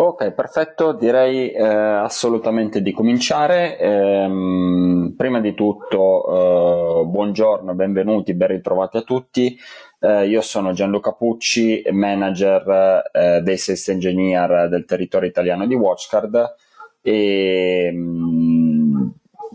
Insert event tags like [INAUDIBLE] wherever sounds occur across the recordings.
Ok, perfetto, direi eh, assolutamente di cominciare. Ehm, prima di tutto, eh, buongiorno, benvenuti, ben ritrovati a tutti. Eh, io sono Gianluca Pucci, manager eh, dei sales engineer del territorio italiano di Watchcard e mh, mm,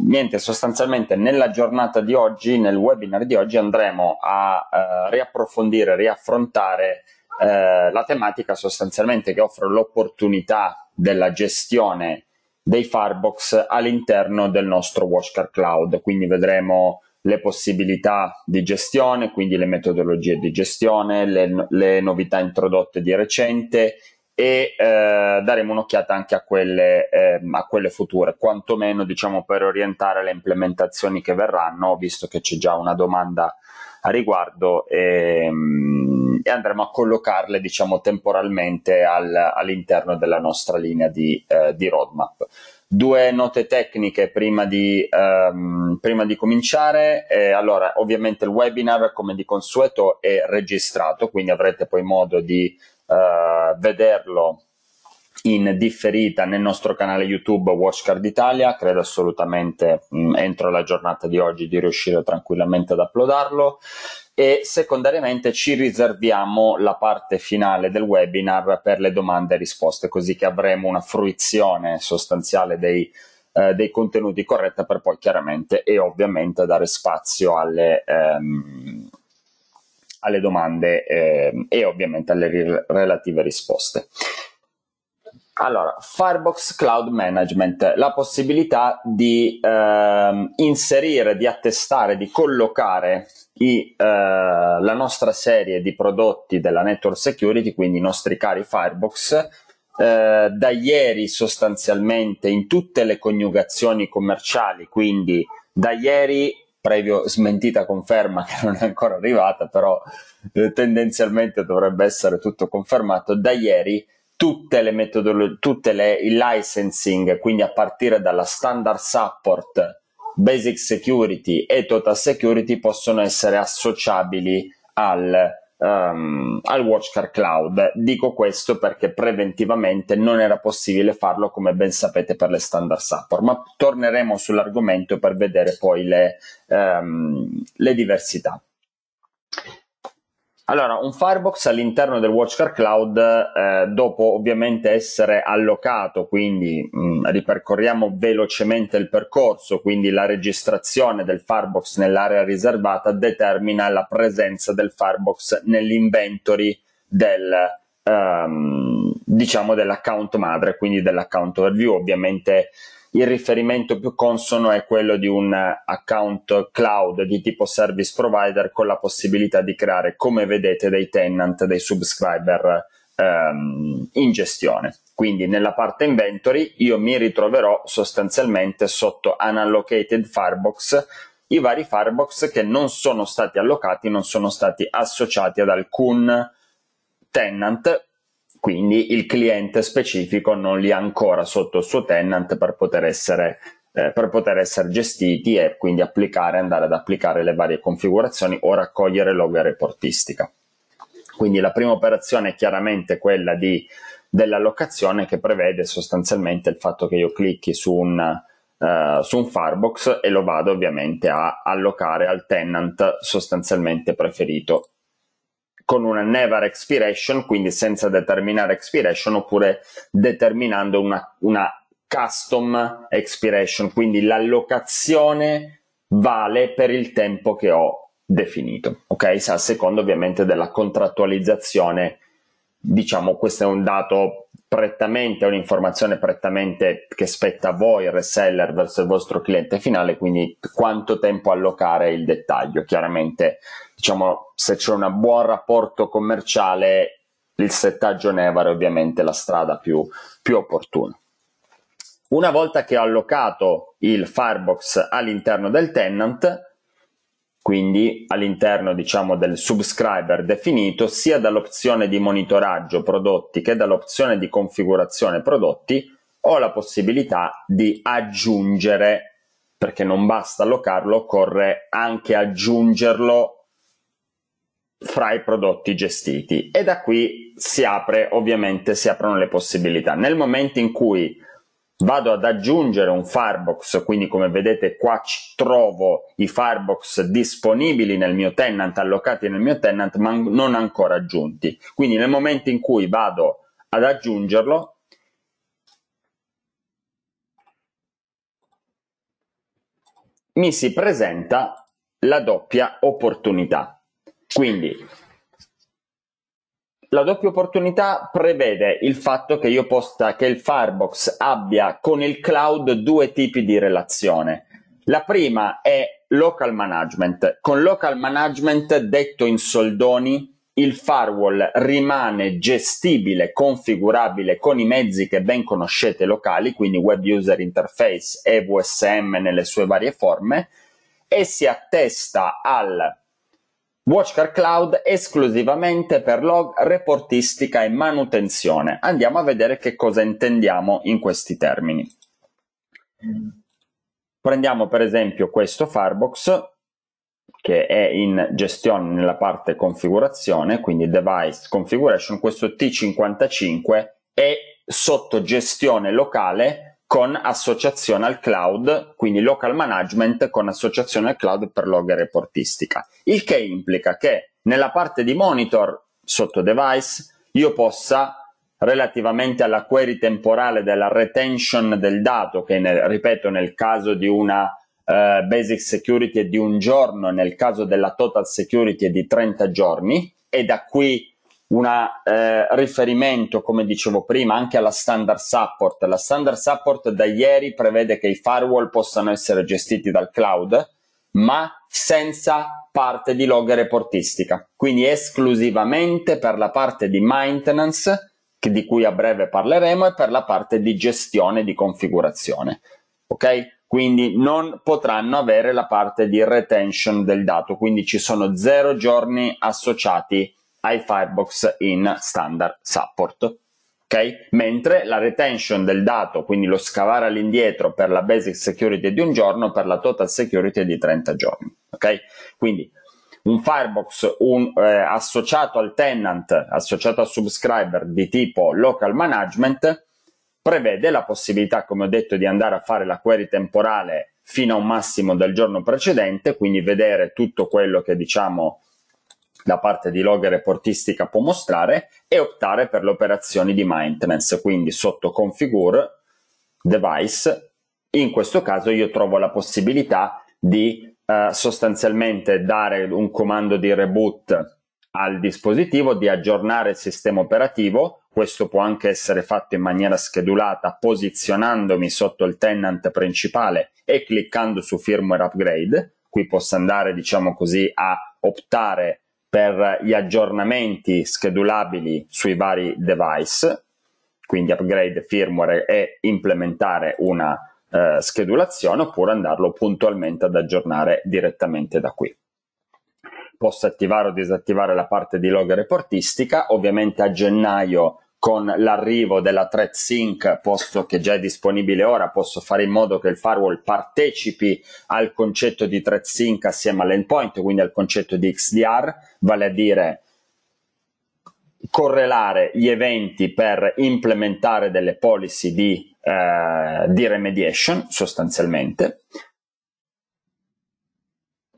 niente, sostanzialmente nella giornata di oggi, nel webinar di oggi andremo a, a eh, riapprofondire, riaffrontare eh, la tematica sostanzialmente che offre l'opportunità della gestione dei Firebox all'interno del nostro Washcar Cloud. Quindi vedremo le possibilità di gestione, quindi le metodologie di gestione, le, le novità introdotte di recente e eh, daremo un'occhiata anche a quelle, eh, a quelle future, quantomeno diciamo per orientare le implementazioni che verranno, visto che c'è già una domanda a riguardo. E, ehm, mh, e andremo a collocarle diciamo temporalmente al, all'interno della nostra linea di, eh, di, roadmap. Due note tecniche prima di, ehm, prima di cominciare. Eh, allora, ovviamente il webinar, come di consueto, è registrato, quindi avrete poi modo di eh, vederlo in differita nel nostro canale YouTube Watchcard Italia, credo assolutamente mh, mm, entro la giornata di oggi di riuscire tranquillamente ad uploadarlo e secondariamente ci riserviamo la parte finale del webinar per le domande e risposte, così che avremo una fruizione sostanziale dei, eh, dei contenuti corretta per poi chiaramente e ovviamente dare spazio alle, ehm, alle domande eh, e ovviamente alle ri- relative risposte. Allora, Firebox Cloud Management, la possibilità di eh, inserire, di attestare, di collocare i, eh, la nostra serie di prodotti della network security, quindi i nostri cari Firebox, eh, da ieri sostanzialmente in tutte le coniugazioni commerciali, quindi da ieri previo smentita conferma che non è ancora arrivata, però eh, tendenzialmente dovrebbe essere tutto confermato, da ieri tutte le metodologie, tutte le il licensing, quindi a partire dalla standard support, basic security e total security possono essere associabili al, um, al Watchcar Cloud. Dico questo perché preventivamente non era possibile farlo, come ben sapete, per le standard support, ma torneremo sull'argomento per vedere poi le, um, le diversità. Allora, un Firebox all'interno del Watchcar Cloud, eh, dopo ovviamente essere allocato, quindi mh, mm, ripercorriamo velocemente il percorso, quindi la registrazione del Firebox nell'area riservata determina la presenza del Firebox nell'inventory del, ehm, diciamo dell'account madre, quindi dell'account overview, ovviamente il riferimento più consono è quello di un eh, account cloud di tipo service provider con la possibilità di creare, come vedete, dei tenant, dei subscriber ehm, in gestione. Quindi nella parte inventory io mi ritroverò sostanzialmente sotto unallocated firebox i vari firebox che non sono stati allocati, non sono stati associati ad alcun tenant quindi il cliente specifico non li ha ancora sotto il suo tenant per poter essere eh, per poter essere gestiti e quindi applicare, andare ad applicare le varie configurazioni o raccogliere log reportistica. Quindi la prima operazione è chiaramente quella di, dell'allocazione che prevede sostanzialmente il fatto che io clicchi su un, uh, su un farbox e lo vado ovviamente a allocare al tenant sostanzialmente preferito con una never expiration, quindi senza determinare expiration, oppure determinando una, una custom expiration, quindi l'allocazione vale per il tempo che ho definito, ok? A secondo ovviamente della contrattualizzazione, diciamo questo è un dato prettamente, è un'informazione prettamente che spetta a voi, il reseller, verso il vostro cliente finale, quindi quanto tempo allocare il dettaglio. Chiaramente, diciamo, se c'è un buon rapporto commerciale, il settaggio Nevar è ovviamente la strada più, più opportuna. Una volta che ho allocato il Firebox all'interno del tenant, quindi all'interno diciamo, del subscriber definito sia dall'opzione di monitoraggio prodotti che dall'opzione di configurazione prodotti ho la possibilità di aggiungere perché non basta allocarlo occorre anche aggiungerlo fra i prodotti gestiti e da qui si apre ovviamente si aprono le possibilità nel momento in cui vado ad aggiungere un Firebox, quindi come vedete qua trovo i Firebox disponibili nel mio tenant, allocati nel mio tenant, ma non ancora aggiunti. Quindi nel momento in cui vado ad aggiungerlo, mi si presenta la doppia opportunità. Quindi la doppia opportunità prevede il fatto che io possa, che il Firebox abbia con il cloud due tipi di relazione. La prima è local management. Con local management, detto in soldoni, il firewall rimane gestibile, configurabile con i mezzi che ben conoscete locali, quindi Web User Interface e WSM nelle sue varie forme, e si attesta al Watchcar Cloud esclusivamente per log, reportistica e manutenzione. Andiamo a vedere che cosa intendiamo in questi termini. Prendiamo per esempio questo Firebox che è in gestione nella parte configurazione, quindi device configuration, questo T55 è sotto gestione locale con associazione al cloud, quindi local management con associazione al cloud per log e reportistica. Il che implica che nella parte di monitor sotto device io possa relativamente alla query temporale della retention del dato, che nel, ripeto nel caso di una uh, basic security è di un giorno, nel caso della total security è di 30 giorni, e da qui un eh, riferimento, come dicevo prima, anche alla standard support. La standard support da ieri prevede che i firewall possano essere gestiti dal cloud, ma senza parte di log reportistica, quindi esclusivamente per la parte di maintenance, di cui a breve parleremo, e per la parte di gestione di configurazione. Ok? Quindi non potranno avere la parte di retention del dato, quindi ci sono zero giorni associati ai Firebox in standard support. Okay? Mentre la retention del dato, quindi lo scavare all'indietro per la basic security di un giorno, per la total security di 30 giorni. Okay? Quindi un firebox un, eh, associato al tenant, associato al subscriber di tipo local management, prevede la possibilità, come ho detto, di andare a fare la query temporale fino a un massimo del giorno precedente, quindi vedere tutto quello che diciamo da parte di log reportistica può mostrare e optare per le operazioni di maintenance, quindi sotto configure device, in questo caso io trovo la possibilità di eh, sostanzialmente dare un comando di reboot al dispositivo, di aggiornare il sistema operativo, questo può anche essere fatto in maniera schedulata posizionandomi sotto il tenant principale e cliccando su firmware upgrade, qui posso andare diciamo così a optare per gli aggiornamenti schedulabili sui vari device, quindi upgrade firmware e implementare una eh, schedulazione oppure andarlo puntualmente ad aggiornare direttamente da qui. Posso attivare o disattivare la parte di log reportistica, ovviamente a gennaio con l'arrivo della threat sync, posto che già è disponibile ora, posso fare in modo che il firewall partecipi al concetto di threat sync assieme all'endpoint, quindi al concetto di XDR, vale a dire correlare gli eventi per implementare delle policy di, eh, di remediation sostanzialmente.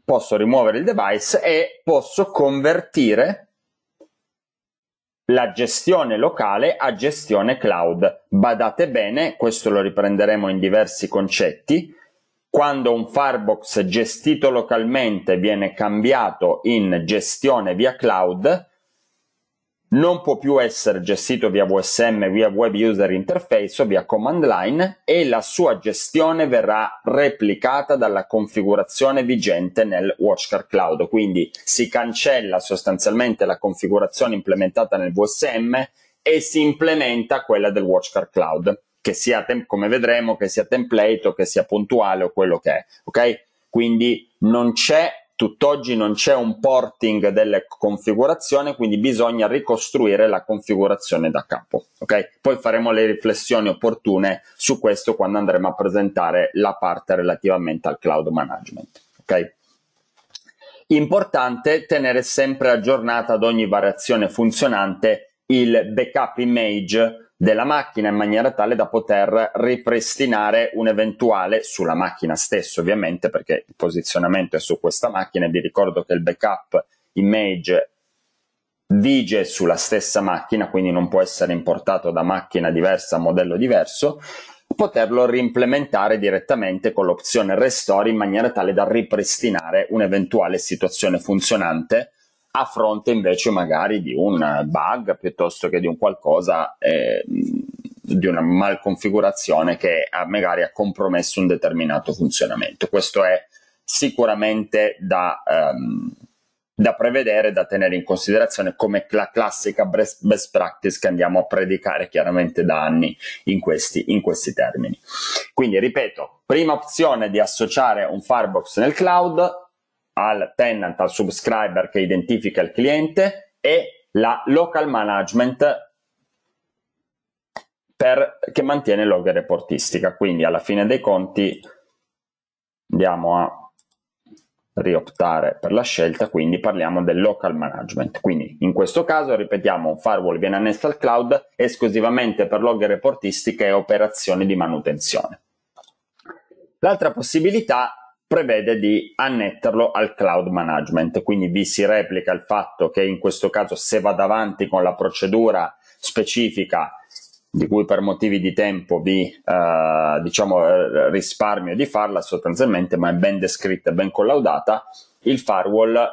Posso rimuovere il device e posso convertire la gestione locale a gestione cloud. Badate bene, questo lo riprenderemo in diversi concetti. Quando un Firebox gestito localmente viene cambiato in gestione via cloud, non può più essere gestito via VSM, via Web User Interface o via command line e la sua gestione verrà replicata dalla configurazione vigente nel Watchcar Cloud. Quindi si cancella sostanzialmente la configurazione implementata nel VSM e si implementa quella del Watchcar Cloud, che sia, tem- come vedremo, che sia template o che sia puntuale o quello che è. Ok? Quindi non c'è tutt'oggi non c'è un porting delle configurazioni, quindi bisogna ricostruire la configurazione da capo. Okay? Poi faremo le riflessioni opportune su questo quando andremo a presentare la parte relativamente al cloud management. Okay? Importante tenere sempre aggiornata ad ogni variazione funzionante il backup image della macchina in maniera tale da poter ripristinare un eventuale sulla macchina stessa ovviamente perché il posizionamento è su questa macchina vi ricordo che il backup image vige sulla stessa macchina quindi non può essere importato da macchina diversa modello diverso poterlo reimplementare direttamente con l'opzione restore in maniera tale da ripristinare un'eventuale situazione funzionante a fronte invece magari di un bug piuttosto che di un qualcosa, eh, di una malconfigurazione che ha, magari ha compromesso un determinato funzionamento. Questo è sicuramente da, ehm, da prevedere, da tenere in considerazione come la classica best practice che andiamo a predicare chiaramente da anni in questi, in questi termini. Quindi ripeto, prima opzione di associare un Firebox nel cloud, al tenant, al subscriber che identifica il cliente e la local management per, che mantiene log reportistica. Quindi alla fine dei conti andiamo a rioptare per la scelta, quindi parliamo del local management. Quindi in questo caso, ripetiamo, un firewall viene annesso al cloud esclusivamente per log reportistica e operazioni di manutenzione. L'altra possibilità prevede di annetterlo al cloud management, quindi vi si replica il fatto che in questo caso se vado avanti con la procedura specifica di cui per motivi di tempo vi eh, diciamo eh, risparmio di farla sostanzialmente, ma è ben descritta, e ben collaudata, il firewall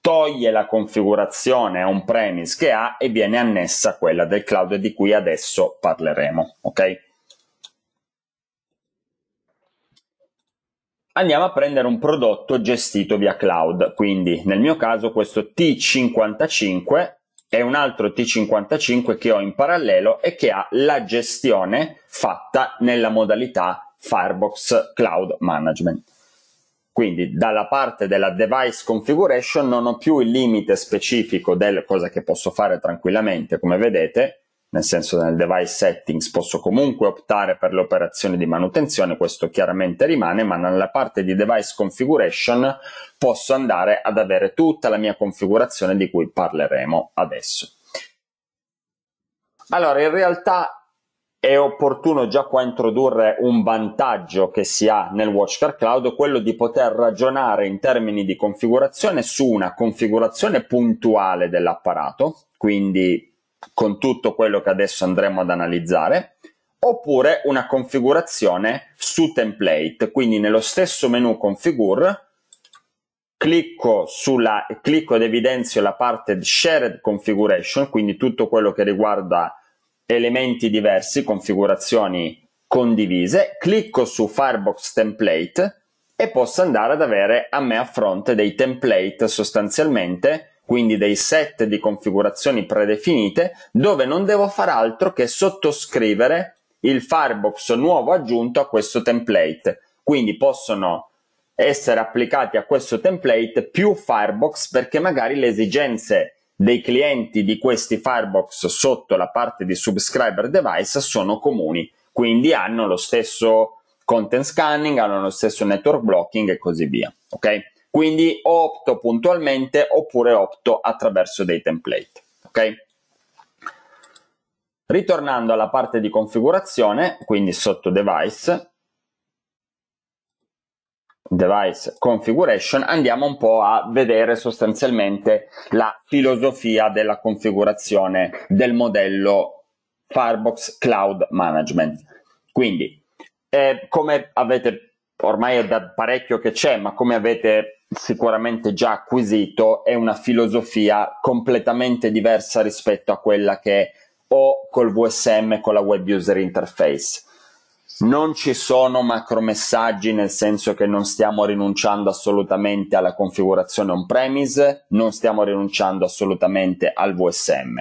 toglie la configurazione on-premise che ha e viene annessa quella del cloud di cui adesso parleremo, ok? andiamo a prendere un prodotto gestito via cloud. Quindi nel mio caso questo T55 è un altro T55 che ho in parallelo e che ha la gestione fatta nella modalità Firebox Cloud Management. Quindi dalla parte della device configuration non ho più il limite specifico del cosa che posso fare tranquillamente, come vedete, nel senso nel device settings posso comunque optare per le operazioni di manutenzione, questo chiaramente rimane, ma nella parte di device configuration posso andare ad avere tutta la mia configurazione di cui parleremo adesso. Allora, in realtà è opportuno già qua introdurre un vantaggio che si ha nel WatchCar Cloud, quello di poter ragionare in termini di configurazione su una configurazione puntuale dell'apparato, quindi con tutto quello che adesso andremo ad analizzare, oppure una configurazione su template, quindi nello stesso menu configure clicco, sulla, clicco ed evidenzio la parte shared configuration, quindi tutto quello che riguarda elementi diversi, configurazioni condivise, clicco su Firebox template e posso andare ad avere a me a fronte dei template sostanzialmente quindi dei set di configurazioni predefinite, dove non devo far altro che sottoscrivere il Firebox nuovo aggiunto a questo template. Quindi possono essere applicati a questo template più Firebox perché magari le esigenze dei clienti di questi Firebox sotto la parte di subscriber device sono comuni, quindi hanno lo stesso content scanning, hanno lo stesso network blocking e così via. Ok? Quindi opto puntualmente oppure opto attraverso dei template. Ok? Ritornando alla parte di configurazione, quindi sotto device, device configuration, andiamo un po' a vedere sostanzialmente la filosofia della configurazione del modello Firebox Cloud Management. Quindi, eh, come avete ormai è da parecchio che c'è, ma come avete sicuramente già acquisito, è una filosofia completamente diversa rispetto a quella che ho col VSM con la web user interface. Non ci sono macromessaggi nel senso che non stiamo rinunciando assolutamente alla configurazione on-premise, non stiamo rinunciando assolutamente al VSM.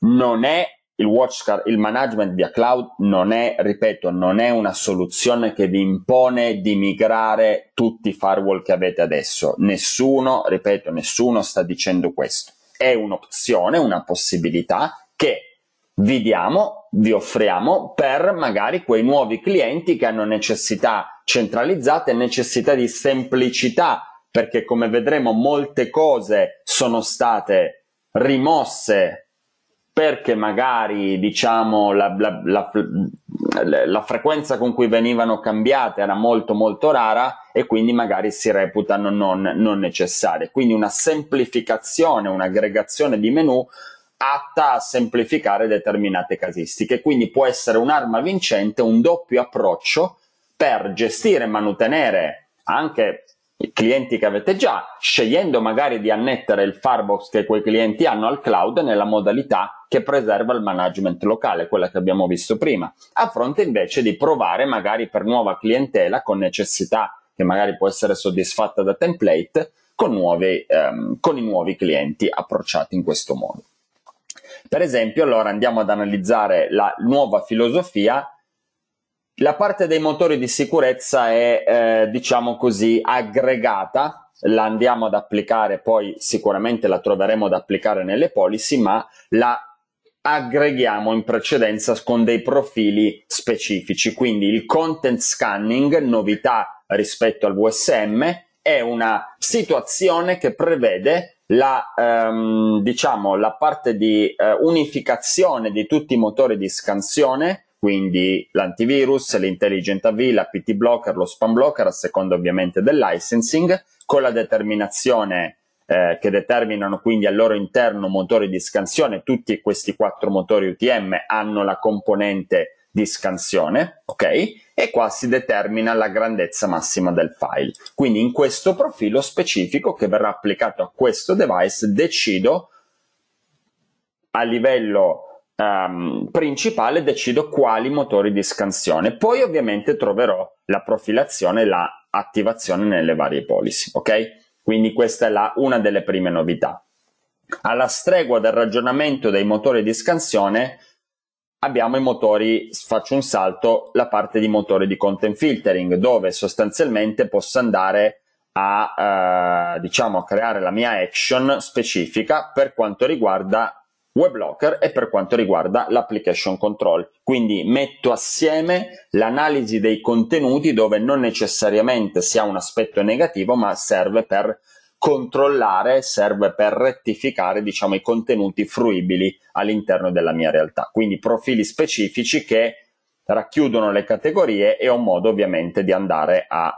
Non è il watchcard, il management via cloud non è, ripeto, non è una soluzione che vi impone di migrare tutti i firewall che avete adesso. Nessuno, ripeto, nessuno sta dicendo questo. È un'opzione, una possibilità che vi diamo, vi offriamo per magari quei nuovi clienti che hanno necessità centralizzate, necessità di semplicità, perché come vedremo molte cose sono state rimosse perché magari diciamo la, la, la, la, frequenza con cui venivano cambiate era molto molto rara e quindi magari si reputano non, non necessarie. Quindi una semplificazione, un'aggregazione di menu atta a semplificare determinate casistiche. Quindi può essere un'arma vincente, un doppio approccio per gestire e mantenere anche i clienti che avete già, scegliendo magari di annettere il Firebox che quei clienti hanno al cloud nella modalità che preserva il management locale, quella che abbiamo visto prima, a fronte invece di provare magari per nuova clientela con necessità che magari può essere soddisfatta da template con, nuovi, ehm, con i nuovi clienti approcciati in questo modo. Per esempio, allora andiamo ad analizzare la nuova filosofia la parte dei motori di sicurezza è, eh, diciamo così, aggregata, la andiamo ad applicare poi sicuramente la troveremo ad applicare nelle policy, ma la aggreghiamo in precedenza con dei profili specifici. Quindi il content scanning, novità rispetto al VSM, è una situazione che prevede la, ehm, diciamo, la parte di eh, unificazione di tutti i motori di scansione quindi l'antivirus, l'intelligent AV, la PT blocker, lo spam blocker, a seconda ovviamente del licensing, con la determinazione eh, che determinano quindi al loro interno motori di scansione. Tutti questi quattro motori UTM hanno la componente di scansione, ok? E qua si determina la grandezza massima del file. Quindi in questo profilo specifico che verrà applicato a questo device decido a livello um, principale decido quali motori di scansione. Poi ovviamente troverò la profilazione e la attivazione nelle varie policy, ok? Quindi questa è la, una delle prime novità. Alla stregua del ragionamento dei motori di scansione abbiamo i motori, faccio un salto, la parte di motori di content filtering dove sostanzialmente posso andare a eh, diciamo creare la mia action specifica per quanto riguarda WebLocker e per quanto riguarda l'application control. Quindi metto assieme l'analisi dei contenuti dove non necessariamente si ha un aspetto negativo, ma serve per controllare, serve per rettificare diciamo, i contenuti fruibili all'interno della mia realtà. Quindi profili specifici che racchiudono le categorie e ho modo ovviamente di andare a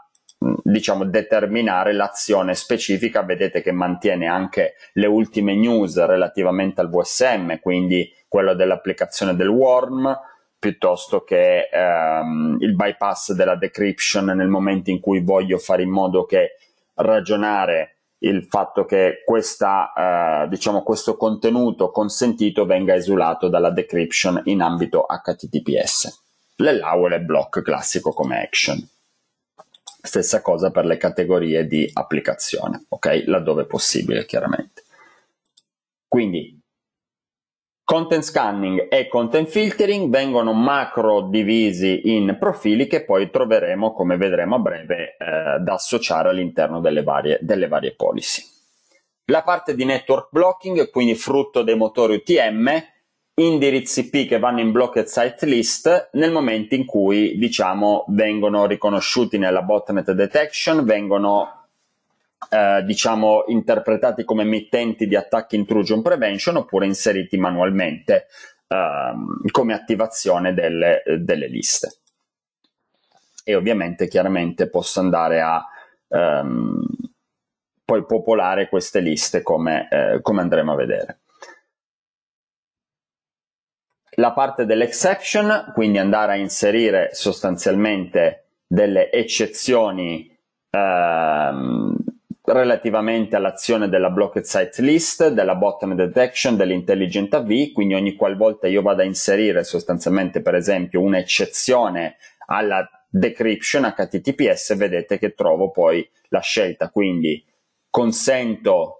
diciamo, determinare l'azione specifica. Vedete che mantiene anche le ultime news relativamente al VSM, quindi quello dell'applicazione del worm, piuttosto che ehm, il bypass della decryption nel momento in cui voglio fare in modo che ragionare il fatto che questa, eh, diciamo, questo contenuto consentito venga esulato dalla decryption in ambito HTTPS. Le e le block classico come action. Stessa cosa per le categorie di applicazione, ok? Laddove possibile, chiaramente. Quindi Content scanning e content filtering vengono macro divisi in profili che poi troveremo, come vedremo a breve, eh, da associare all'interno delle varie, delle varie policy. La parte di network blocking, quindi frutto dei motori UTM, indirizzi IP che vanno in blocked site list nel momento in cui diciamo vengono riconosciuti nella botnet detection, vengono eh, diciamo interpretati come emittenti di attack intrusion prevention oppure inseriti manualmente eh, come attivazione delle, delle, liste. E ovviamente chiaramente posso andare a ehm, poi popolare queste liste come, eh, come andremo a vedere la parte dell'exception, quindi andare a inserire sostanzialmente delle eccezioni ehm, relativamente all'azione della blocked site list, della bottom detection, dell'intelligent AV, quindi ogni qualvolta io vado a inserire sostanzialmente per esempio un'eccezione alla decryption HTTPS vedete che trovo poi la scelta, quindi consento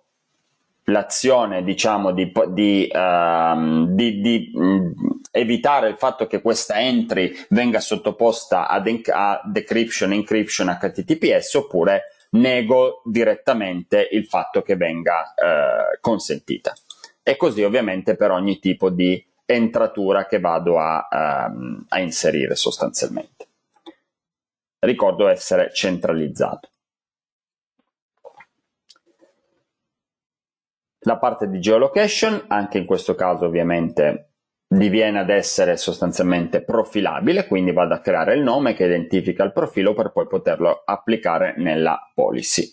l'azione diciamo di, di, uh, di, di mh, mm, evitare il fatto che questa entry venga sottoposta ad en- a decryption, encryption HTTPS oppure nego direttamente il fatto che venga uh, consentita. E così ovviamente per ogni tipo di entratura che vado a, um, a inserire sostanzialmente. Ricordo essere centralizzato. La parte di geolocation, anche in questo caso ovviamente diviene ad essere sostanzialmente profilabile, quindi vado a creare il nome che identifica il profilo per poi poterlo applicare nella policy.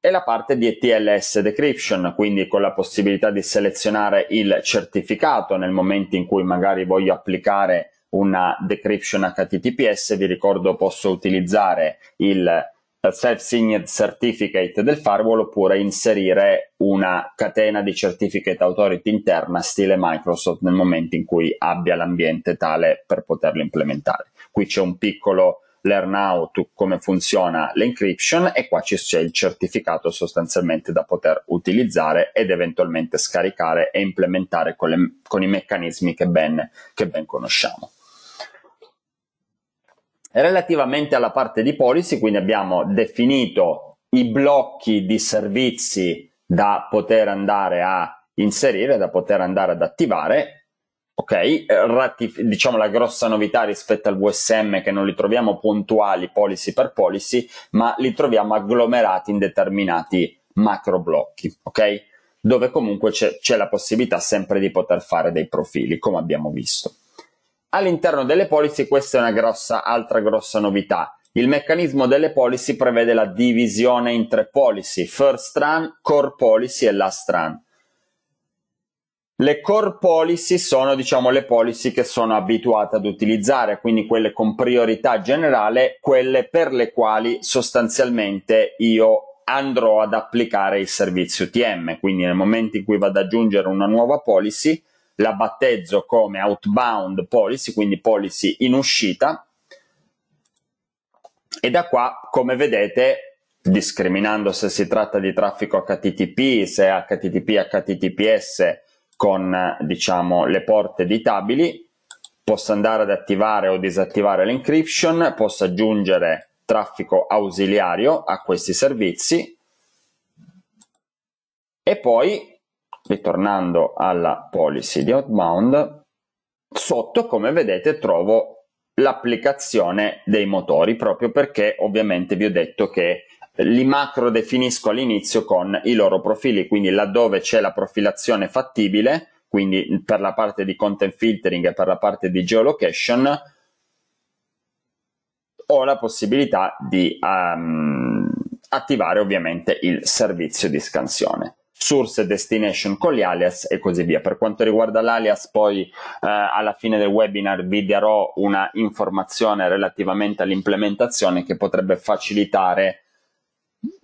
E la parte di TLS decryption, quindi con la possibilità di selezionare il certificato nel momento in cui magari voglio applicare una decryption HTTPS, vi ricordo posso utilizzare il self-signed certificate del firewall oppure inserire una catena di certificate authority interna stile Microsoft nel momento in cui abbia l'ambiente tale per poterlo implementare. Qui c'è un piccolo learn how to come funziona l'encryption e qua c'è il certificato sostanzialmente da poter utilizzare ed eventualmente scaricare e implementare con, le, con i meccanismi che ben, che ben conosciamo. Relativamente alla parte di policy, quindi abbiamo definito i blocchi di servizi da poter andare a inserire, da poter andare ad attivare. Ok, Ratif- diciamo la grossa novità rispetto al VSM che non li troviamo puntuali policy per policy, ma li troviamo agglomerati in determinati macro blocchi, ok? Dove comunque c'è, c'è la possibilità sempre di poter fare dei profili, come abbiamo visto. All'interno delle policy questa è una grossa, altra grossa novità. Il meccanismo delle policy prevede la divisione in tre policy, first run, core policy e last run. Le core policy sono, diciamo, le policy che sono abituate ad utilizzare, quindi quelle con priorità generale, quelle per le quali sostanzialmente io andrò ad applicare il servizio UTM. Quindi nel momento in cui vado ad aggiungere una nuova policy, la battezzo come outbound policy, quindi policy in uscita, e da qua, come vedete, discriminando se si tratta di traffico HTTP, se è HTTP, HTTPS con diciamo le porte editabili, tabili, posso andare ad attivare o disattivare l'encryption, posso aggiungere traffico ausiliario a questi servizi e poi tornando alla policy di outbound, sotto come vedete trovo l'applicazione dei motori proprio perché ovviamente vi ho detto che li macro definisco all'inizio con i loro profili, quindi laddove c'è la profilazione fattibile, quindi per la parte di content filtering e per la parte di geolocation, ho la possibilità di um, attivare ovviamente il servizio di scansione source destination con gli alias e così via. Per quanto riguarda l'alias, poi eh, alla fine del webinar vi darò una informazione relativamente all'implementazione che potrebbe facilitare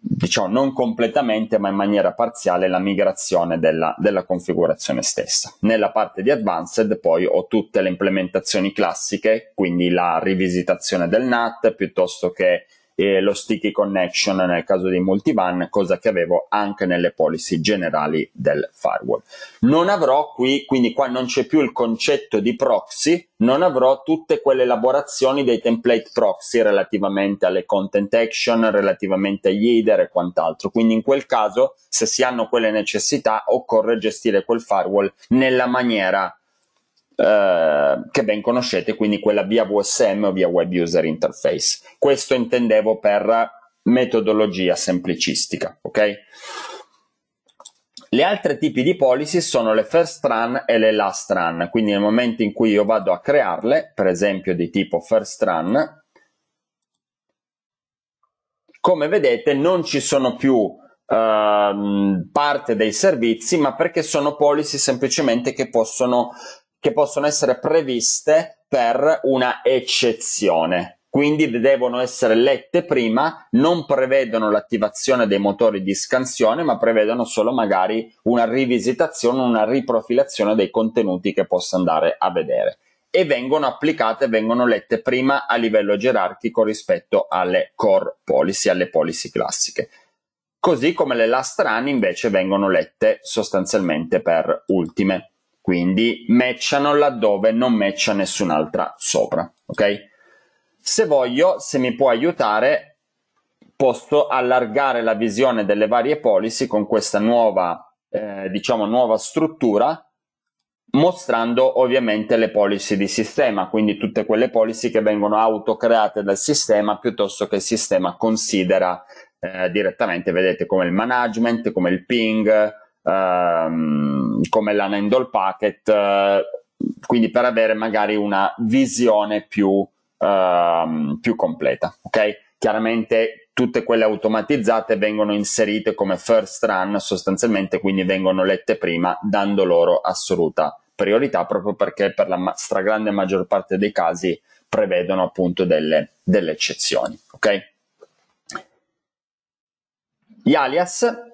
diciamo non completamente ma in maniera parziale la migrazione della, della, configurazione stessa. Nella parte di advanced poi ho tutte le implementazioni classiche, quindi la rivisitazione del NAT piuttosto che eh, lo sticky connection nel caso dei multiban, cosa che avevo anche nelle policy generali del firewall. Non avrò qui, quindi qua non c'è più il concetto di proxy, non avrò tutte quelle elaborazioni dei template proxy relativamente alle content action, relativamente agli header e quant'altro. Quindi in quel caso, se si hanno quelle necessità, occorre gestire quel firewall nella maniera eh, che ben conoscete, quindi quella via VSM o via Web User Interface. Questo intendevo per metodologia semplicistica, ok? Le altre tipi di policy sono le first run e le last run, quindi nel momento in cui io vado a crearle, per esempio di tipo first run, come vedete non ci sono più ehm, parte dei servizi, ma perché sono policy semplicemente che possono che possono essere previste per una eccezione. Quindi devono essere lette prima, non prevedono l'attivazione dei motori di scansione, ma prevedono solo magari una rivisitazione, una riprofilazione dei contenuti che possa andare a vedere e vengono applicate, vengono lette prima a livello gerarchico rispetto alle core policy, alle policy classiche. Così come le last run invece vengono lette sostanzialmente per ultime quindi matchano laddove non matcha nessun'altra sopra, ok? Se voglio, se mi può aiutare, posso allargare la visione delle varie policy con questa nuova, eh, diciamo, nuova struttura, mostrando ovviamente le policy di sistema, quindi tutte quelle policy che vengono autocreate dal sistema piuttosto che il sistema considera eh, direttamente, vedete, come il management, come il ping, ehm, come l'Anendol Packet, eh, quindi per avere magari una visione più, eh, più completa. Okay? Chiaramente tutte quelle automatizzate vengono inserite come first run sostanzialmente, quindi vengono lette prima, dando loro assoluta priorità, proprio perché per la stragrande maggior parte dei casi prevedono appunto delle, delle eccezioni. Okay? Gli alias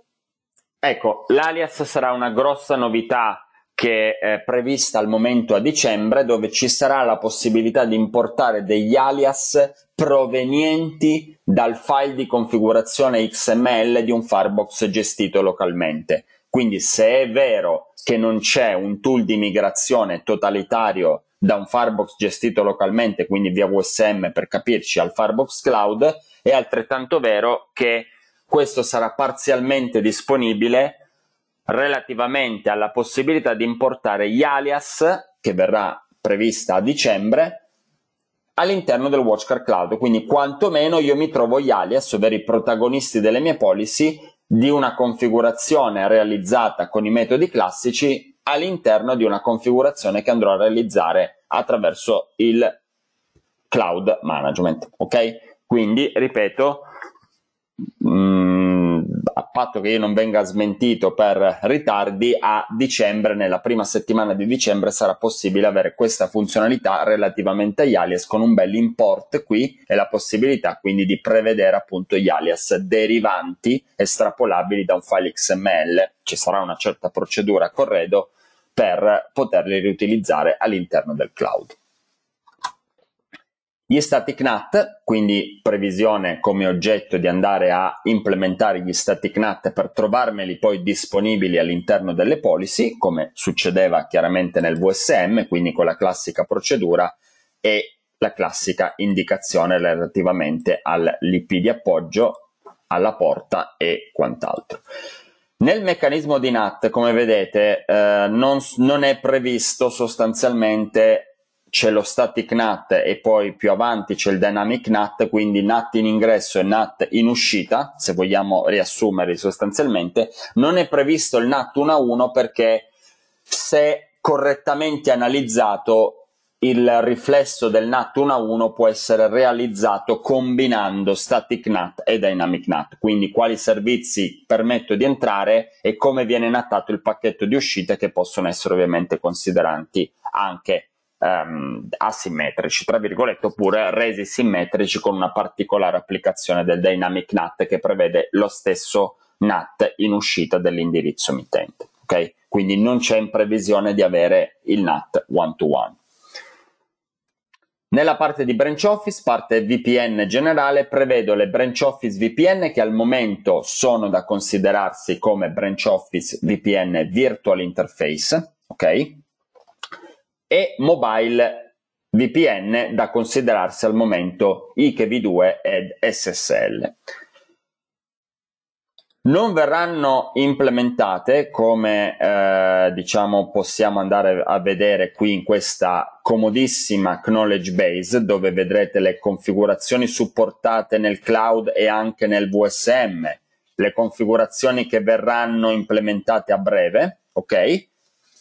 Ecco, l'alias sarà una grossa novità che è prevista al momento a dicembre, dove ci sarà la possibilità di importare degli alias provenienti dal file di configurazione XML di un Firebox gestito localmente. Quindi se è vero che non c'è un tool di migrazione totalitario da un Firebox gestito localmente, quindi via USM per capirci, al Firebox Cloud, è altrettanto vero che questo sarà parzialmente disponibile relativamente alla possibilità di importare gli alias, che verrà prevista a dicembre, all'interno del Watchcard Cloud. Quindi quantomeno io mi trovo gli alias, ovvero i protagonisti delle mie policy, di una configurazione realizzata con i metodi classici all'interno di una configurazione che andrò a realizzare attraverso il cloud management. Ok? Quindi, ripeto, a patto che io non venga smentito per ritardi, a dicembre, nella prima settimana di dicembre, sarà possibile avere questa funzionalità relativamente agli alias con un bel import qui e la possibilità quindi di prevedere appunto gli alias derivanti estrapolabili da un file XML. Ci sarà una certa procedura corredo per poterli riutilizzare all'interno del cloud. Gli static NAT, quindi previsione come oggetto di andare a implementare gli static NAT per trovarmeli poi disponibili all'interno delle policy, come succedeva chiaramente nel VSM, quindi con la classica procedura e la classica indicazione relativamente all'IP di appoggio, alla porta e quant'altro. Nel meccanismo di NAT, come vedete, eh, non, non è previsto sostanzialmente c'è lo static NAT e poi più avanti c'è il dynamic NAT, quindi NAT in ingresso e NAT in uscita, se vogliamo riassumere sostanzialmente, non è previsto il NAT 1 a 1 perché se correttamente analizzato il riflesso del NAT 1 a 1 può essere realizzato combinando static NAT e dynamic NAT, quindi quali servizi permetto di entrare e come viene natato il pacchetto di uscita che possono essere ovviamente consideranti anche um, asimmetrici, tra virgolette, oppure resi simmetrici con una particolare applicazione del dynamic NAT che prevede lo stesso NAT in uscita dell'indirizzo mittente. Okay? Quindi non c'è in previsione di avere il NAT one-to-one. Nella parte di branch office, parte VPN generale, prevedo le branch office VPN che al momento sono da considerarsi come branch office VPN virtual interface, ok? e Mobile VPN da considerarsi al momento IKV2 ed SSL. Non verranno implementate come eh, diciamo possiamo andare a vedere qui in questa comodissima knowledge base dove vedrete le configurazioni supportate nel cloud e anche nel VSM, le configurazioni che verranno implementate a breve, ok?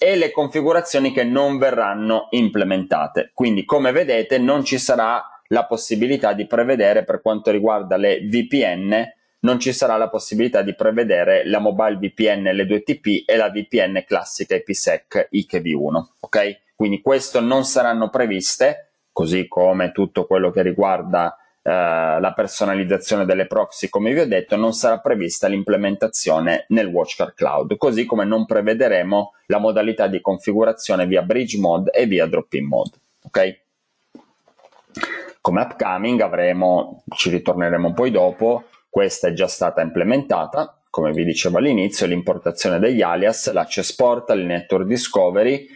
e le configurazioni che non verranno implementate. Quindi, come vedete, non ci sarà la possibilità di prevedere per quanto riguarda le VPN, non ci sarà la possibilità di prevedere la mobile VPN L2TP e la VPN classica IPsec IKV1, ok? Quindi questo non saranno previste, così come tutto quello che riguarda eh, la personalizzazione delle proxy, come vi ho detto, non sarà prevista l'implementazione nel WatchCard Cloud, così come non prevederemo la modalità di configurazione via Bridge Mode e via Drop-in Mode. Ok? Come upcoming avremo, ci ritorneremo poi dopo, questa è già stata implementata, come vi dicevo all'inizio, l'importazione degli alias, l'access portal, il network discovery,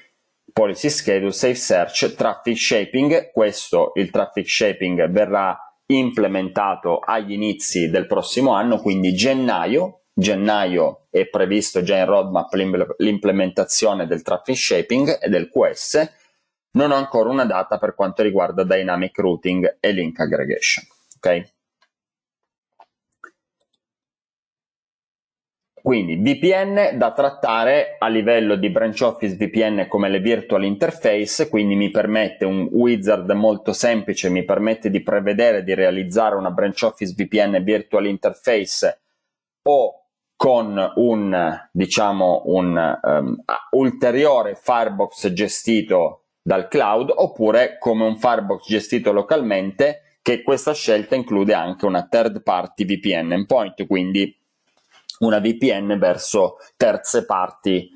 policy schedule, safe search, traffic shaping, questo il traffic shaping verrà implementato agli inizi del prossimo anno, quindi gennaio. Gennaio è previsto già in roadmap l'implementazione del traffic shaping e del QS. Non ho ancora una data per quanto riguarda dynamic routing e link aggregation. Okay? Quindi VPN da trattare a livello di branch office VPN come le virtual interface, quindi mi permette un wizard molto semplice, mi permette di prevedere di realizzare una branch office VPN virtual interface o con un, diciamo, un um, ulteriore firebox gestito dal cloud oppure come un firebox gestito localmente che questa scelta include anche una third party VPN endpoint, quindi una VPN verso terze parti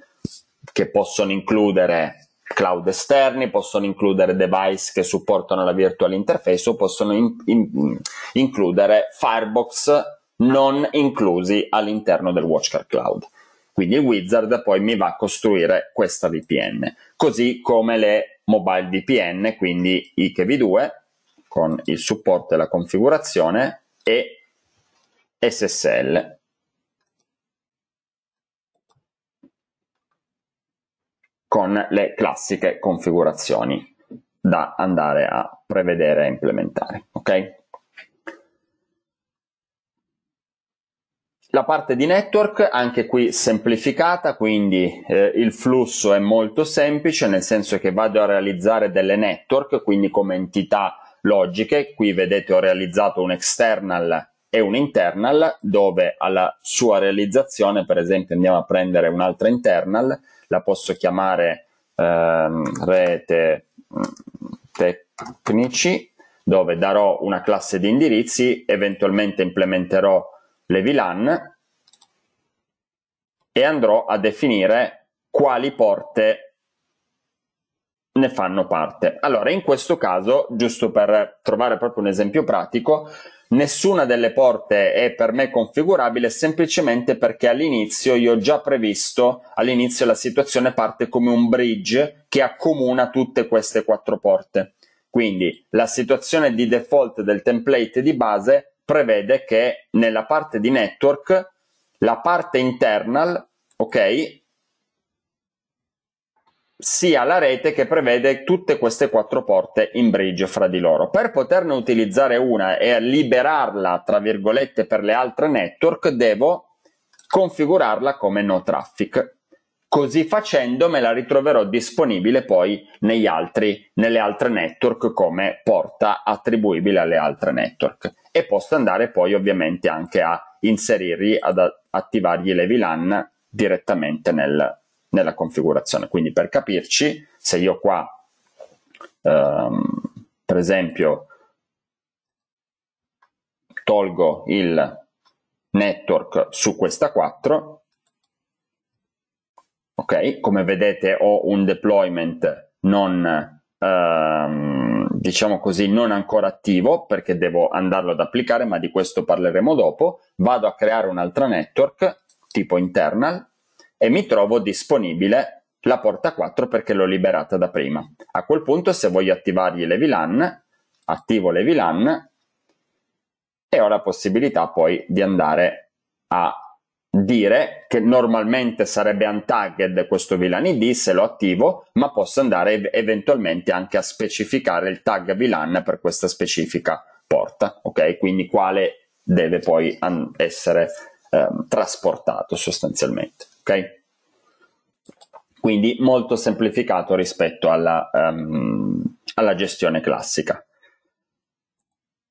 che possono includere cloud esterni, possono includere device che supportano la virtual interface o possono in, in, includere firebox non inclusi all'interno del WatchCard Cloud. Quindi il wizard poi mi va a costruire questa VPN, così come le mobile VPN, quindi IKV2 con il supporto e la configurazione e SSL con le classiche configurazioni da andare a prevedere e implementare. Ok? La parte di network, anche qui semplificata, quindi eh, il flusso è molto semplice, nel senso che vado a realizzare delle network, quindi come entità logiche. Qui vedete ho realizzato un external e un internal, dove alla sua realizzazione, per esempio, andiamo a prendere un'altra internal, la posso chiamare ehm, rete mm, tecnici dove darò una classe di indirizzi, eventualmente implementerò le VLAN e andrò a definire quali porte ne fanno parte. Allora, in questo caso, giusto per trovare proprio un esempio pratico, Nessuna delle porte è per me configurabile semplicemente perché all'inizio io ho già previsto, all'inizio la situazione parte come un bridge che accomuna tutte queste quattro porte. Quindi la situazione di default del template di base prevede che nella parte di network la parte internal, ok, sia la rete che prevede tutte queste quattro porte in bridge fra di loro. Per poterne utilizzare una e liberarla, tra virgolette, per le altre network, devo configurarla come no traffic. Così facendo me la ritroverò disponibile poi altri, nelle altre network come porta attribuibile alle altre network. E posso andare poi ovviamente anche a inserirgli, ad attivargli le VLAN direttamente nel, nella configurazione. Quindi per capirci, se io qua, ehm, per esempio, tolgo il network su questa 4, ok, come vedete ho un deployment non, ehm, diciamo così, non ancora attivo perché devo andarlo ad applicare, ma di questo parleremo dopo, vado a creare un'altra network tipo internal, e mi trovo disponibile la porta 4 perché l'ho liberata da prima. A quel punto se voglio attivargli le VLAN, attivo le VLAN e ho la possibilità poi di andare a dire che normalmente sarebbe untagged questo VLAN ID se lo attivo, ma posso andare eventualmente anche a specificare il tag VLAN per questa specifica porta, ok? Quindi quale deve poi essere ehm, trasportato sostanzialmente ok? Quindi molto semplificato rispetto alla, um, alla gestione classica.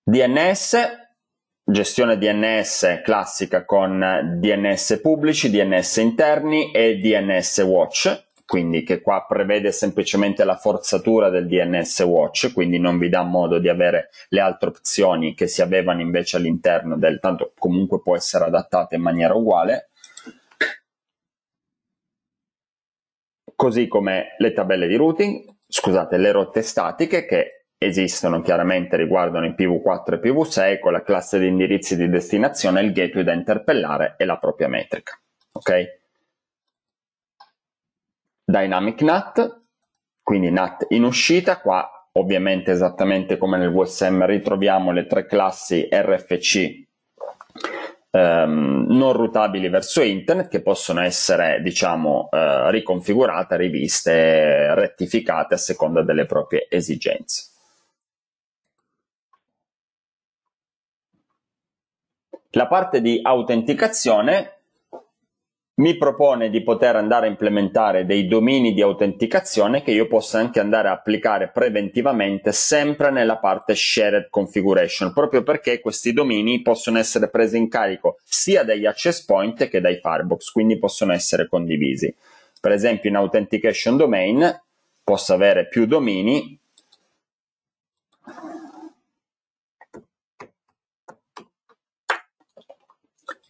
DNS, gestione DNS classica con DNS pubblici, DNS interni e DNS watch, quindi che qua prevede semplicemente la forzatura del DNS watch, quindi non vi dà modo di avere le altre opzioni che si avevano invece all'interno del, tanto comunque può essere adattata in maniera uguale. così come le tabelle di routing, scusate, le rotte statiche che esistono chiaramente riguardano i PV4 e PV6 con la classe di indirizzi di destinazione, il gateway da interpellare e la propria metrica. Ok? Dynamic NAT, quindi NAT in uscita, qua ovviamente esattamente come nel VSM ritroviamo le tre classi RFC ehm, non routabili verso internet che possono essere diciamo eh, riconfigurate, riviste, rettificate a seconda delle proprie esigenze. La parte di autenticazione mi propone di poter andare a implementare dei domini di autenticazione che io possa anche andare a applicare preventivamente sempre nella parte shared configuration, proprio perché questi domini possono essere presi in carico sia dagli access point che dai firebox, quindi possono essere condivisi. Per esempio in authentication domain posso avere più domini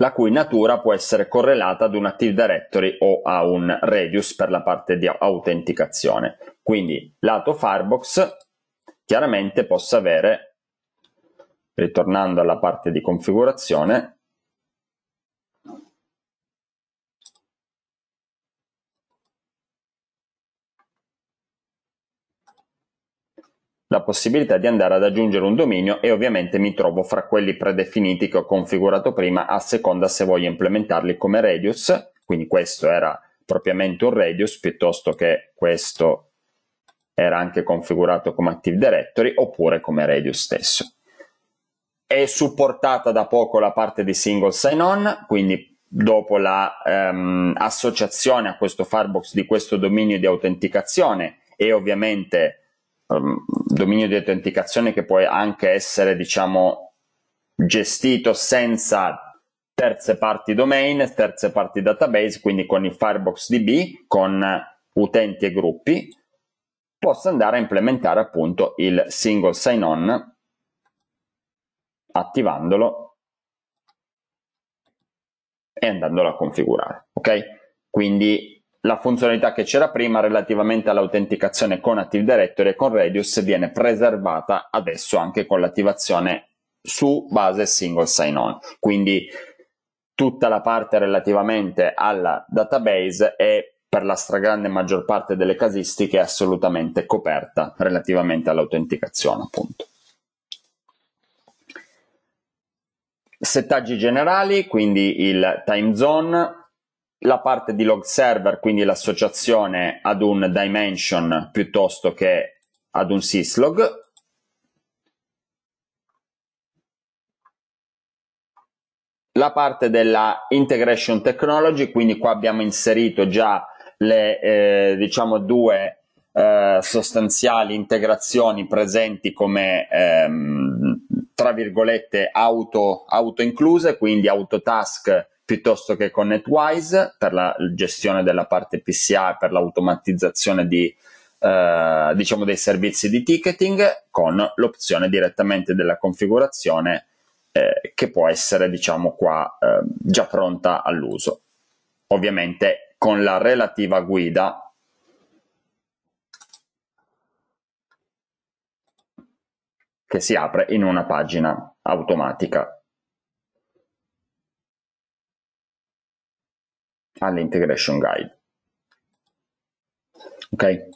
la cui natura può essere correlata ad un Active Directory o a un Radius per la parte di autenticazione. Quindi lato Firebox chiaramente possa avere, ritornando alla parte di configurazione, la possibilità di andare ad aggiungere un dominio e ovviamente mi trovo fra quelli predefiniti che ho configurato prima a seconda se voglio implementarli come radius, quindi questo era propriamente un radius piuttosto che questo era anche configurato come Active Directory oppure come radius stesso. È supportata da poco la parte di single sign-on, quindi dopo l'associazione la, ehm, a questo firebox di questo dominio di autenticazione e ovviamente um, dominio di autenticazione che può anche essere, diciamo, gestito senza terze parti domain, terze parti database, quindi con i Firebox DB, con utenti e gruppi, possa andare a implementare appunto il single sign-on attivandolo e andandolo a configurare. Ok? Quindi la funzionalità che c'era prima relativamente all'autenticazione con Active Directory e con Radius viene preservata adesso anche con l'attivazione su base single sign-on. Quindi tutta la parte relativamente alla database è per la stragrande maggior parte delle casistiche assolutamente coperta relativamente all'autenticazione, appunto. Settaggi generali, quindi il time zone, la parte di log server, quindi l'associazione ad un dimension piuttosto che ad un syslog. La parte della integration technology, quindi qua abbiamo inserito già le eh, diciamo due eh, sostanziali integrazioni presenti come ehm, tra virgolette auto, auto incluse, quindi autotask piuttosto che con NetWise per la gestione della parte PCI, per l'automatizzazione di, eh, diciamo dei servizi di ticketing con l'opzione direttamente della configurazione eh, che può essere diciamo qua eh, già pronta all'uso. Ovviamente con la relativa guida che si apre in una pagina automatica all'integration guide. Ok?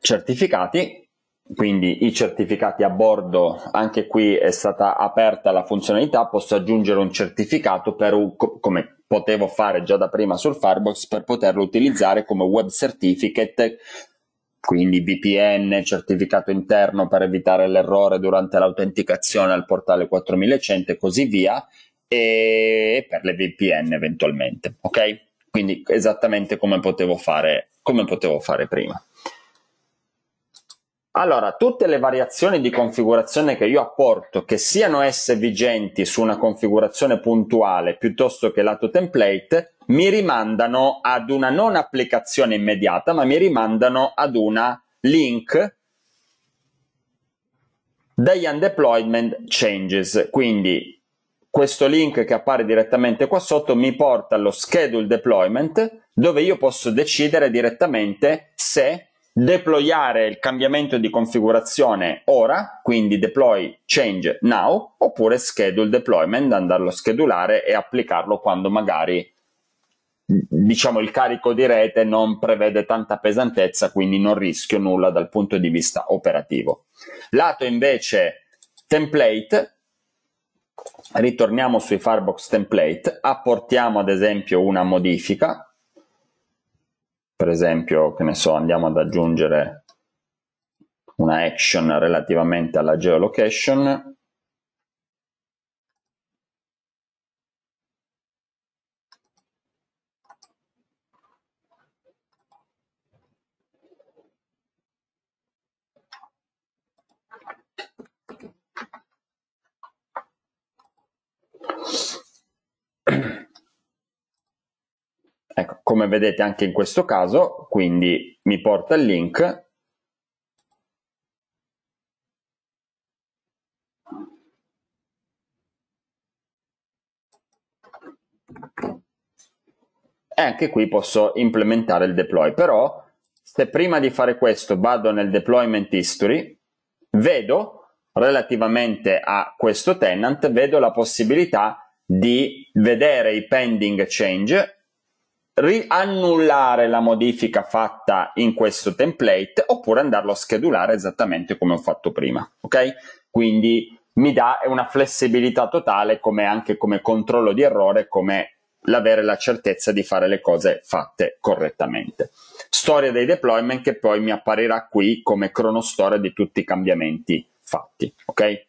Certificati, quindi i certificati a bordo, anche qui è stata aperta la funzionalità, posso aggiungere un certificato per un, come potevo fare già da prima sul Firebox per poterlo utilizzare come web certificate quindi VPN, certificato interno per evitare l'errore durante l'autenticazione al portale 4100 e così via, e per le VPN eventualmente, ok? Quindi esattamente come potevo fare, come potevo fare prima. Allora, tutte le variazioni di configurazione che io apporto, che siano esse vigenti su una configurazione puntuale piuttosto che lato template, mi rimandano ad una non applicazione immediata, ma mi rimandano ad una link degli undeployment changes. Quindi questo link che appare direttamente qua sotto mi porta allo schedule deployment dove io posso decidere direttamente se deployare il cambiamento di configurazione ora, quindi deploy change now, oppure schedule deployment, andarlo a schedulare e applicarlo quando magari diciamo il carico di rete non prevede tanta pesantezza, quindi non rischio nulla dal punto di vista operativo. Lato invece template, ritorniamo sui Firebox template, apportiamo ad esempio una modifica, per esempio, che ne so, andiamo ad aggiungere una action relativamente alla geolocation [CLEARS THROAT] Ecco, come vedete anche in questo caso, quindi mi porta il link e anche qui posso implementare il deploy però se prima di fare questo vado nel deployment history vedo relativamente a questo tenant vedo la possibilità di vedere i pending change riannullare la modifica fatta in questo template oppure andarlo a schedulare esattamente come ho fatto prima. Ok? Quindi mi dà una flessibilità totale come anche come controllo di errore, come l'avere la certezza di fare le cose fatte correttamente. Storia dei deployment che poi mi apparirà qui come cronostoria di tutti i cambiamenti fatti, ok?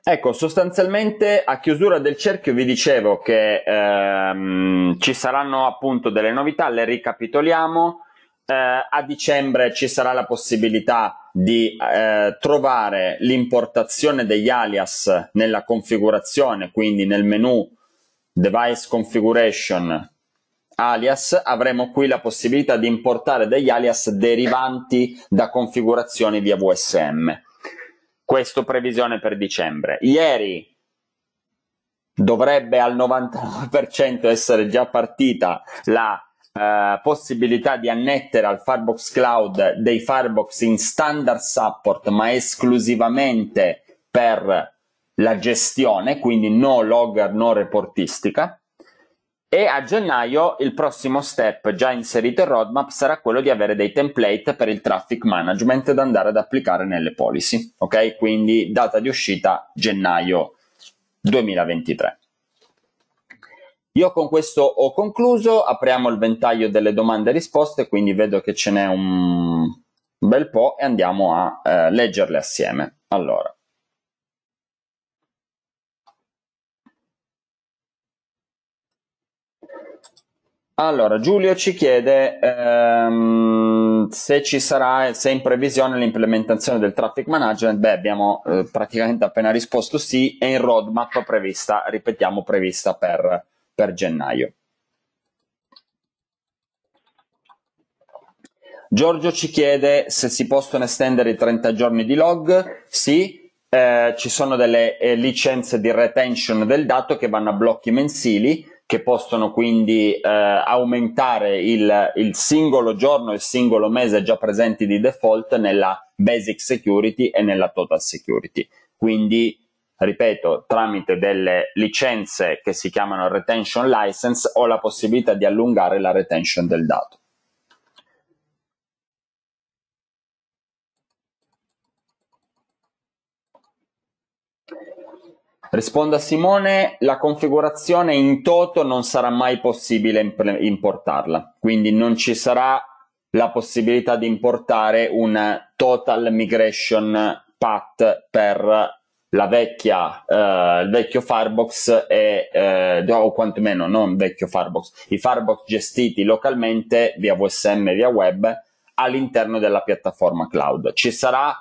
Ecco, sostanzialmente a chiusura del cerchio vi dicevo che ehm, ci saranno appunto delle novità, le ricapitoliamo. Eh, a dicembre ci sarà la possibilità di eh, trovare l'importazione degli alias nella configurazione, quindi nel menu device configuration alias avremo qui la possibilità di importare degli alias derivanti da configurazioni via VSM. Questo previsione per dicembre. Ieri dovrebbe al 99% essere già partita la eh, possibilità di annettere al Firebox Cloud dei Firebox in standard support, ma esclusivamente per la gestione, quindi no logger, no reportistica e a gennaio il prossimo step già inserito in roadmap sarà quello di avere dei template per il traffic management da andare ad applicare nelle policy. Ok? Quindi data di uscita gennaio 2023. Io con questo ho concluso, apriamo il ventaglio delle domande e risposte, quindi vedo che ce n'è un bel po' e andiamo a eh, leggerle assieme. Allora. Allora, Giulio ci chiede ehm, se ci sarà, se è in previsione l'implementazione del traffic management. Beh, abbiamo eh, praticamente appena risposto sì, è in roadmap prevista, ripetiamo, prevista per, per gennaio. Giorgio ci chiede se si possono estendere i 30 giorni di log. Sì, eh, ci sono delle eh, licenze di retention del dato che vanno a blocchi mensili che possono quindi eh, aumentare il, il, singolo giorno, il singolo mese già presenti di default nella basic security e nella total security. Quindi, ripeto, tramite delle licenze che si chiamano retention license ho la possibilità di allungare la retention del dato. Rispondo a Simone, la configurazione in toto non sarà mai possibile imp- importarla, quindi non ci sarà la possibilità di importare un total migration path per la vecchia, eh, il vecchio Firebox e, eh, o quantomeno non vecchio Firebox, i Firebox gestiti localmente via VSM, e via web all'interno della piattaforma cloud. Ci sarà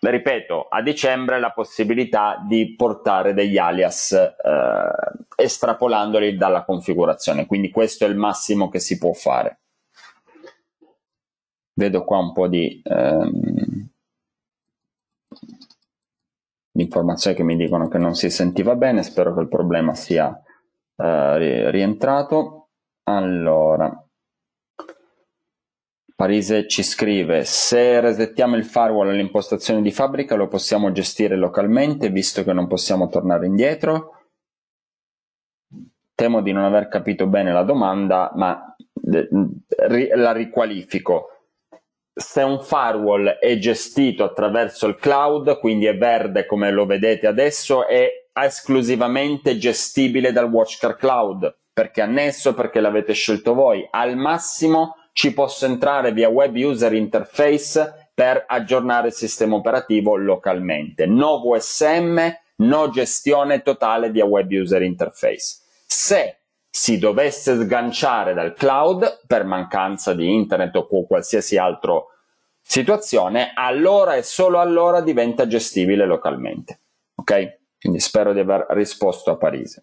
ripeto, a dicembre la possibilità di portare degli alias eh, estrapolandoli dalla configurazione, quindi questo è il massimo che si può fare. Vedo qua un po' di, ehm, informazioni che mi dicono che non si sentiva bene, spero che il problema sia eh, rientrato. Allora, Parise ci scrive: Se resettiamo il firewall all'impostazione di fabbrica, lo possiamo gestire localmente visto che non possiamo tornare indietro? Temo di non aver capito bene la domanda, ma la riqualifico. Se un firewall è gestito attraverso il cloud, quindi è verde come lo vedete adesso, è esclusivamente gestibile dal WatchCar Cloud perché annesso, perché l'avete scelto voi. Al massimo ci posso entrare via web user interface per aggiornare il sistema operativo localmente. No VSM, no gestione totale via web user interface. Se si dovesse sganciare dal cloud per mancanza di internet o qualsiasi altra situazione, allora e solo allora diventa gestibile localmente. Ok? Quindi spero di aver risposto a Parise.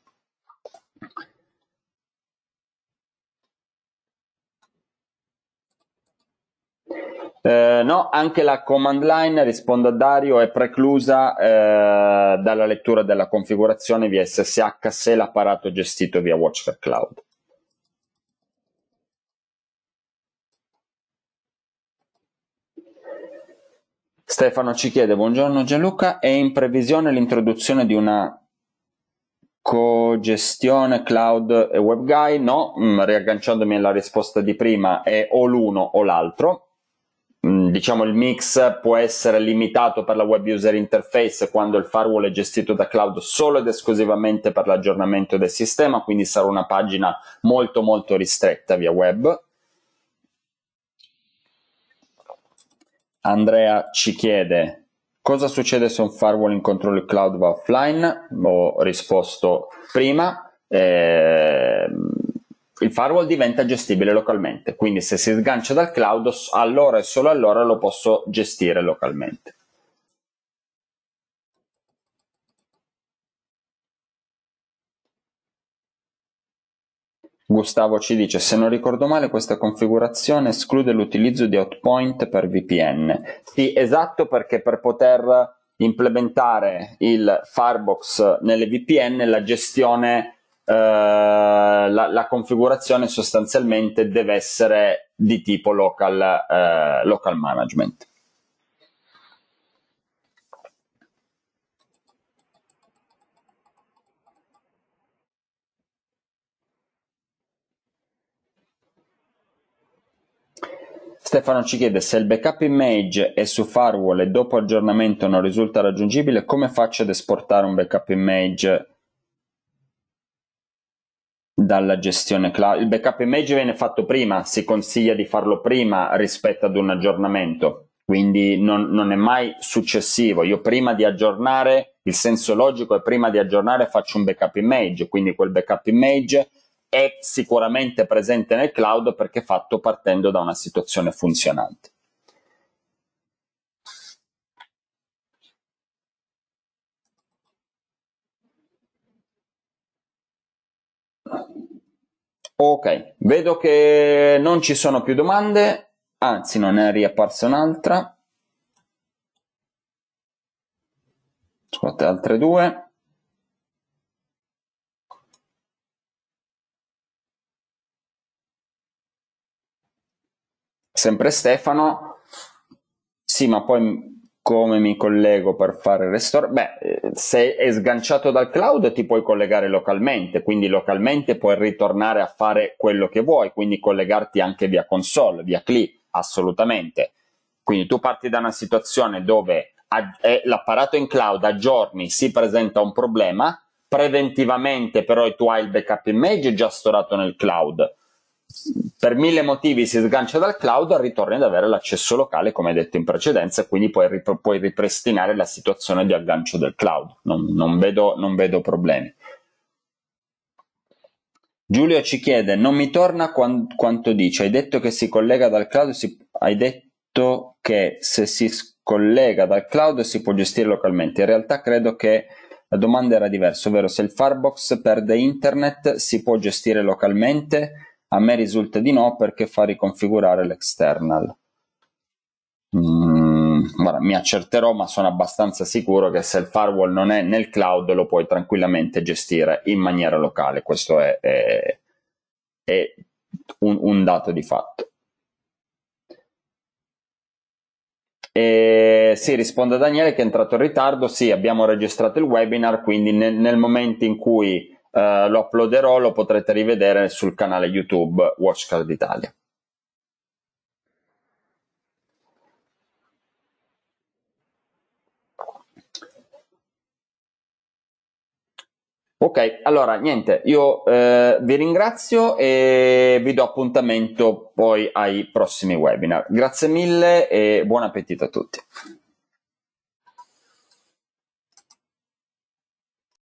Eh, no, anche la command line, rispondo a Dario, è preclusa eh, dalla lettura della configurazione via SSH se l'apparato è gestito via Watchfire Cloud. Stefano ci chiede, buongiorno Gianluca, è in previsione l'introduzione di una cogestione cloud e web guy? No, mm, riagganciandomi alla risposta di prima, è o l'uno o l'altro. Mm, diciamo il mix può essere limitato per la web user interface quando il firewall è gestito da cloud solo ed esclusivamente per l'aggiornamento del sistema, quindi sarà una pagina molto molto ristretta via web. Andrea ci chiede cosa succede se un firewall in controllo cloud va offline, ho risposto prima. Eh, il firewall diventa gestibile localmente, quindi se si sgancia dal cloud, allora e solo allora lo posso gestire localmente. Gustavo ci dice, se non ricordo male, questa configurazione esclude l'utilizzo di outpoint per VPN. Sì, esatto, perché per poter implementare il Firebox nelle VPN la gestione eh, la, la, configurazione sostanzialmente deve essere di tipo local, eh, local management. Stefano ci chiede se il backup image è su firewall e dopo aggiornamento non risulta raggiungibile, come faccio ad esportare un backup image dalla gestione cloud. Il backup image viene fatto prima, si consiglia di farlo prima rispetto ad un aggiornamento, quindi non, non, è mai successivo. Io prima di aggiornare, il senso logico è prima di aggiornare faccio un backup image, quindi quel backup image è sicuramente presente nel cloud perché fatto partendo da una situazione funzionante. Ok, vedo che non ci sono più domande, anzi non è riapparsa un'altra. Scusate, altre due. Sempre Stefano. Sì, ma poi come mi collego per fare restore? Beh, se è sganciato dal cloud ti puoi collegare localmente, quindi localmente puoi ritornare a fare quello che vuoi, quindi collegarti anche via console, via CLI, assolutamente. Quindi tu parti da una situazione dove l'apparato in cloud a giorni si presenta un problema, preventivamente però tu hai il backup image già storato nel cloud per mille motivi si sgancia dal cloud, ritorni ad avere l'accesso locale, come detto in precedenza, e quindi puoi, rip- puoi, ripristinare la situazione di aggancio del cloud. Non, non, vedo, non vedo problemi. Giulio ci chiede: Non mi torna quan- quanto dice. Hai detto che si collega dal cloud? Si- hai detto che se si collega dal cloud si può gestire localmente. In realtà credo che la domanda era diversa, ovvero se il Farbox perde internet si può gestire localmente a me risulta di no perché fa riconfigurare l'external. Mm, guarda, mi accerterò, ma sono abbastanza sicuro che se il firewall non è nel cloud lo puoi tranquillamente gestire in maniera locale. Questo è, è, è un, un, dato di fatto. E sì, risponde a Daniele che è entrato in ritardo. Sì, abbiamo registrato il webinar, quindi nel, nel momento in cui Uh, lo uploaderò, lo potrete rivedere sul canale YouTube Watchcard Italia. Ok, allora niente, io eh, vi ringrazio e vi do appuntamento poi ai prossimi webinar. Grazie mille e buon appetito a tutti.